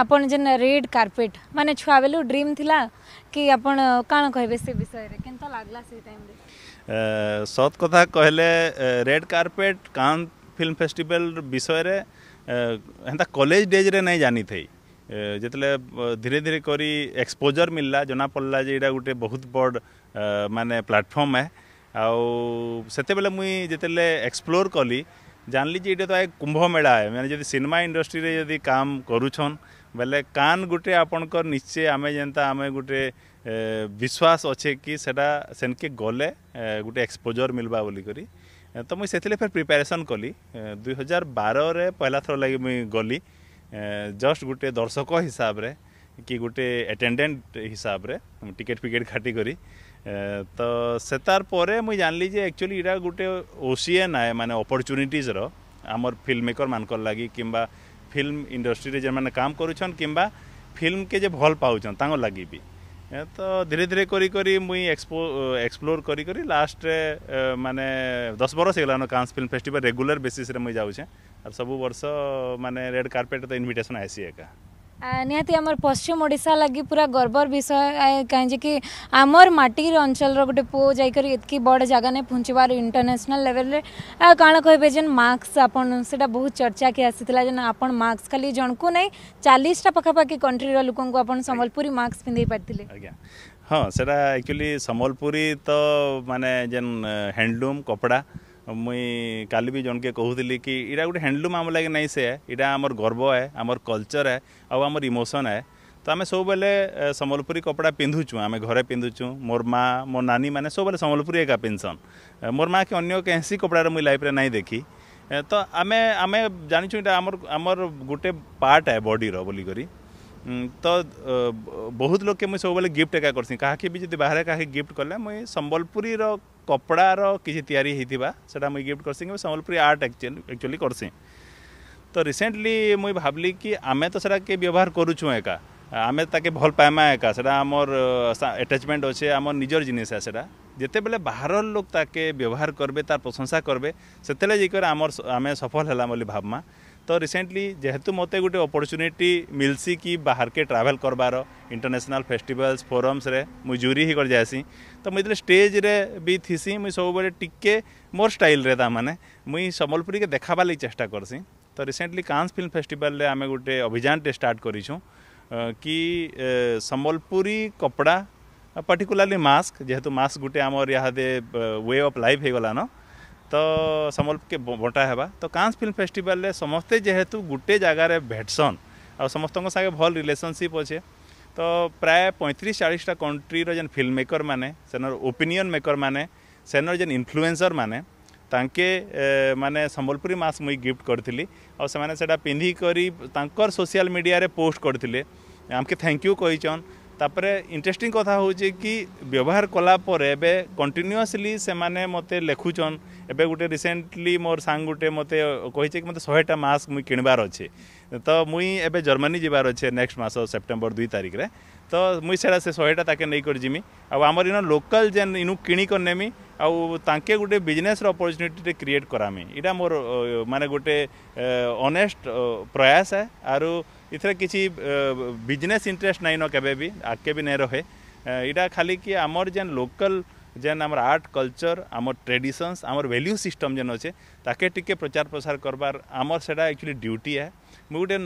ଆପଣ ଯେନ୍ red carpet ମାନେ ଛୁଆବେଲୁ ଡ୍ରିମ୍ ଥିଲା କି ଆପଣ କାଣା କହିବେ ସେ ବିଷୟରେ କେନ୍ତା ଲାଗଲା ସେ ଟାଇମ୍ରେ ସତ୍ କଥା କହିଲେ red carpet Cannes film festival ବିଷୟରେ ହେନ୍ତା କଲେଜ ଡେଜ୍ରେ ନାଇଁ ଜାନିଥାଇ ଯେତେବେଳେ ଧୀରେ ଧୀରେ କରି ଏକ୍ସପୋଜର ମିଳିଲା ଜଣାପଡ଼ିଲା ଯେ ଏଇଟା ଗୋଟେ ବହୁତ ବଡ଼ ମାନେ ପ୍ଲାଟଫର୍ମ ହେ ଆଉ ସେତେବେଳେ ମୁଇଁ ଯେତେବେଳେ ଏକ୍ସପ୍ଲୋର୍ କଲି ଜାଣିଲି ଯେ ଏଇଟା ତ କୁମ୍ଭମେଳା ହେ ମାନେ ଯଦି ସିନେମା ଇଣ୍ଡଷ୍ଟ୍ରିରେ ଯଦି କାମ କରୁଛନ୍ ବେଲେ କାନ୍ ଗୁଟେ ଆପଣଙ୍କର ନିଶ୍ଚେ ଆମେ ଯେନ୍ତା ଆମେ ଗୁଟେ ବିଶ୍ୱାସ ଅଛେ କି ସେଟା ସେନ୍କେ ଗଲେ ଗୋଟେ ଏକ୍ସପୋଜର୍ ମିଲ୍ବା ବୋଲିକରି ତ ମୁଇଁ ସେଥିରେ ଫେର୍ ପ୍ରିପାରେସନ୍ କଲି ଦୁଇ ହଜାର ବାରରେ ପହିଲା ଥର ଲାଗି ମୁଇଁ ଗଲି ଜଷ୍ଟ ଗୋଟେ ଦର୍ଶକ ହିସାବରେ କି ଗୋଟେ ଆଟେଣ୍ଡାଣ୍ଟ ହିସାବରେ ଟିକେଟ୍ ଫିକେଟ୍ କାଟିକରି ତ ସେତାର ପରେ ମୁଇଁ ଜାଣିଲି ଯେ ଆକ୍ଚୁଆଲି ଏଇଟା ଗୋଟେ ଓସିଏନ୍ ଆଏ ମାନେ ଅପରଚ୍ୟୁନିଟିଜ୍ର ଆମର ଫିଲ୍ମ ମେକର୍ମାନଙ୍କର ଲାଗି କିମ୍ବା ফিল্ম ইন্ডস্ট্রি যে কাম করুছন কিংবা ফিল্মকে যে ভাল পাউছন তাঙ্ক লাগি বি তো ধীরে ধীরে করি করি মুই এক্সপো এক্সপ্লোর করি করি লাস্টে মানে দশ বরষ হয়ে কান্স ফিল্ম ফেস্টিভাল রেগুলার বেসিসে মুই যাউছে আর সবু বর্ষ মানে রেড কার্পেট তো ইনভিটেসন আইসি একা ନିହାତି ଆମର ପଶ୍ଚିମ ଓଡ଼ିଶା ଲାଗି ପୁରା ଗର୍ବର ବିଷୟ କାହିଁକି ଆମର ମାଟିର ଅଞ୍ଚଳର ଗୋଟେ ପୁଅ ଯାଇକରି ଏତିକି ବଡ଼ ଜାଗାରେ ପହଞ୍ଚିବାର ଇଣ୍ଟରନ୍ୟାସନାଲ ଲେଭେଲରେ କାଣା କହିବେ ଯେନ୍ ମାର୍କସ୍ ଆପଣ ସେଇଟା ବହୁତ ଚର୍ଚ୍ଚାକି ଆସିଥିଲା ଯେନ୍ ଆପଣ ମାର୍କସ୍ ଖାଲି ଜଣକୁ ନାଇଁ ଚାଳିଶଟା ପାଖାପାଖି କଣ୍ଟ୍ରିର ଲୋକଙ୍କୁ ଆପଣ ସମ୍ବଲପୁରୀ ମାର୍କସ୍ ପିନ୍ଧେଇ ପାରିଥିଲେ ଆଜ୍ଞା ହଁ ସେଇଟା ଆକ୍ଚୁଆଲି ସମ୍ବଲପୁରୀ ତ ମାନେ ଯେନ୍ ହ୍ୟାଣ୍ଡଲୁମ୍ କପଡ଼ା ମୁଇଁ କାଲି ବି ଜଣକେ କହୁଥିଲି କି ଏଇଟା ଗୋଟେ ହ୍ୟାଣ୍ଡଲୁମ୍ ଆମ ଲାଗି ନାଇଁ ସେ ଏଇଟା ଆମର ଗର୍ବ ଏ ଆମର କଲଚର ଏ ଆଉ ଆମର ଇମୋସନ୍ ଏ ତ ଆମେ ସବୁବେଳେ ସମ୍ବଲପୁରୀ କପଡ଼ା ପିନ୍ଧୁଛୁ ଆମେ ଘରେ ପିନ୍ଧୁଛୁ ମୋର ମା ମୋ ନାନୀ ମାନେ ସବୁବେଳେ ସମ୍ବଲପୁରୀ ଏକା ପିନ୍ଧସନ୍ ମୋର ମା କି ଅନ୍ୟ କେନ୍ସି କପଡ଼ାର ମୁଇଁ ଲାଇଫ୍ରେ ନାଇଁ ଦେଖି ତ ଆମେ ଆମେ ଜାଣିଛୁ ଏଇଟା ଆମର ଆମର ଗୋଟେ ପାର୍ଟ ଏ ବଡ଼ିର ବୋଲିକରି ତ ବହୁତ ଲୋକେ ମୁଇଁ ସବୁବେଳେ ଗିଫ୍ଟ ଏକା କରସି କାହାକି ବି ଯଦି ବାହାରେ କାହାକି ଗିଫ୍ଟ କଲେ ମୁଇଁ ସମ୍ବଲପୁରୀର କପଡ଼ାର କିଛି ତିଆରି ହେଇଥିବା ସେଟା ମୁଇଁ ଗିଫ୍ଟ କର୍ସି କିମ୍ବା ସମ୍ବଲପୁରୀ ଆର୍ଟ ଆକ୍ଚୁଆଲି ଆକ୍ଚୁଆଲି କର୍ସି ତ ରିସେଣ୍ଟଲି ମୁଇଁ ଭାବଲି କି ଆମେ ତ ସେଟାକେ ବ୍ୟବହାର କରୁଛୁଁ ଏକା ଆମେ ତାକେ ଭଲ ପାଇମା ଏକା ସେଟା ଆମର ଆଟାଚମେଣ୍ଟ ଅଛେ ଆମର ନିଜର ଜିନିଷ ସେଟା ଯେତେବେଳେ ବାହାରର ଲୋକ ତାକେ ବ୍ୟବହାର କରିବେ ତାର ପ୍ରଶଂସା କରିବେ ସେତେବେଳେ ଯାଇକରି ଆମର ଆମେ ସଫଳ ହେଲା ବୋଲି ଭାବମା तो रिसेंटली जेहेतु मत गोटे अपरच्युनिटी मिलसी कि बाहर के ट्राभेल करबार इंटरनेशनल फेस्टिवल्स फोरम्स रे मुई जूरी ही कर जासी तो मुझे स्टेज रे भी थीसी मुई सब टिके मोर स्टाइल रे ताने मुई सम्बलपुरी के देखा लगी चेस्टा करसी तो रिसेंटली कांस फिल्म फेस्टिवल रे आम गोटे अभियान स्टार्ट कर कि सम्बलपुरी कपड़ा पर्टिकुलारली मास्क जेहेतु मास्क गोटे आम इहादे वे अफ लाइफ हो गलान ତ ସମଲକେ ବଣ୍ଟା ହେବା ତ କାନ୍ସ ଫିଲ୍ମ ଫେଷ୍ଟିଭାଲରେ ସମସ୍ତେ ଯେହେତୁ ଗୋଟେ ଜାଗାରେ ଭେଟସନ୍ ଆଉ ସମସ୍ତଙ୍କ ସାଙ୍ଗେ ଭଲ୍ ରିଲେସନସିପ୍ ଅଛେ ତ ପ୍ରାୟ ପଇଁତିରିଶ ଚାଳିଶଟା କଣ୍ଟ୍ରିର ଯେନ୍ ଫିଲ୍ମ ମେକର୍ ମାନେ ସେନର ଓପିନିଅନ୍ ମେକର୍ ମାନେ ସେନର ଯେନ୍ ଇନଫ୍ଲୁଏନ୍ସର୍ ମାନେ ତାଙ୍କେ ମାନେ ସମ୍ବଲପୁରୀ ମାସ୍କ ମୁଇଁ ଗିଫ୍ଟ କରିଥିଲି ଆଉ ସେମାନେ ସେଟା ପିନ୍ଧିକରି ତାଙ୍କର ସୋସିଆଲ ମିଡ଼ିଆରେ ପୋଷ୍ଟ କରିଥିଲେ ଆମକେ ଥ୍ୟାଙ୍କ ୟୁ କହିଛନ୍ ତାପରେ ଇଣ୍ଟରେଷ୍ଟିଂ କଥା ହେଉଛି କି ବ୍ୟବହାର କଲା ପରେ ଏବେ କଣ୍ଟିନ୍ୟୁଅସ୍ଲି ସେମାନେ ମୋତେ ଲେଖୁଛନ୍ ଏବେ ଗୋଟେ ରିସେଣ୍ଟଲି ମୋର ସାଙ୍ଗ ଗୋଟେ ମୋତେ କହିଛେ କି ମୋତେ ଶହେଟା ମାସ୍କ ମୁଇଁ କିଣିବାର ଅଛେ ତ ମୁଇଁ ଏବେ ଜର୍ମାନୀ ଯିବାର ଅଛେ ନେକ୍ସଟ ମାସ ସେପ୍ଟେମ୍ବର ଦୁଇ ତାରିଖରେ ତ ମୁଇଁ ସେଇଟା ସେ ଶହେଟା ତାକେ ନେଇକରି ଯିମି ଆଉ ଆମର ଇନ ଲୋକାଲ୍ ଯେନ୍ ଇନୁ କିଣିକରି ନେମି ଆଉ ତାଙ୍କେ ଗୋଟେ ବିଜନେସ୍ର ଅପରଚ୍ୟୁନିଟିଟେ କ୍ରିଏଟ୍ କରାମି ଇଟା ମୋର ମାନେ ଗୋଟେ ଅନେଷ୍ଟ ପ୍ରୟାସ ହେ ଆରୁ ଏଥିରେ କିଛି ବିଜନେସ୍ ଇଣ୍ଟରେଷ୍ଟ ନାଇଁନ କେବେ ବି ଆଗ୍କେ ବି ନାଇଁ ରହେ ଇଟା ଖାଲି କି ଆମର ଯେନ୍ ଲୋକାଲ୍ जेन आमर आर्ट कल्चर आमर ट्रेडिशन्स आमर वैल्यू सिस्टम जेन अच्छे ताके टिके प्रचार प्रसार करबार आमर सेटा एक्चुअली ड्यूटी है ମୁଁ ଗୋଟେ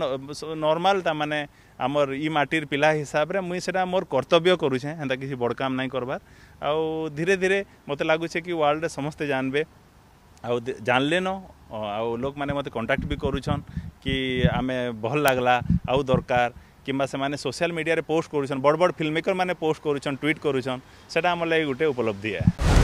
ନର୍ମାଲ୍ ତାମାନେ ଆମର୍ ଇ ମାଟିର୍ ପିଲା ହିସାବରେ ମୁଇଁ ସେଟା ମୋର କର୍ତ୍ତବ୍ୟ କରୁଛେଁ ହେନ୍ତା କିଛି ବଡ଼ କାମ୍ ନାଇଁ କର୍ବାର୍ ଆଉ ଧୀରେ ଧୀରେ ମୋତେ ଲାଗୁଛେ କି ୱାର୍ଲଡ଼ରେ ସମସ୍ତେ ଜାଣିବେ ଆଉ ଜାଣିଲେନ ଆଉ ଲୋକମାନେ ମୋତେ କଣ୍ଟାକ୍ଟ ବି କରୁଛନ୍ କି ଆମେ ଭଲ୍ ଲାଗ୍ଲା ଆଉ ଦରକାର কিংবা সে সোশিয়াল মিডিয়ায় পোস্ট করছেন বড় বড় ফিল্ম মেকর মানে পোস্ট করছেন টুইট করছেন সেটা আমার লাগে গোটে উপলব্ধি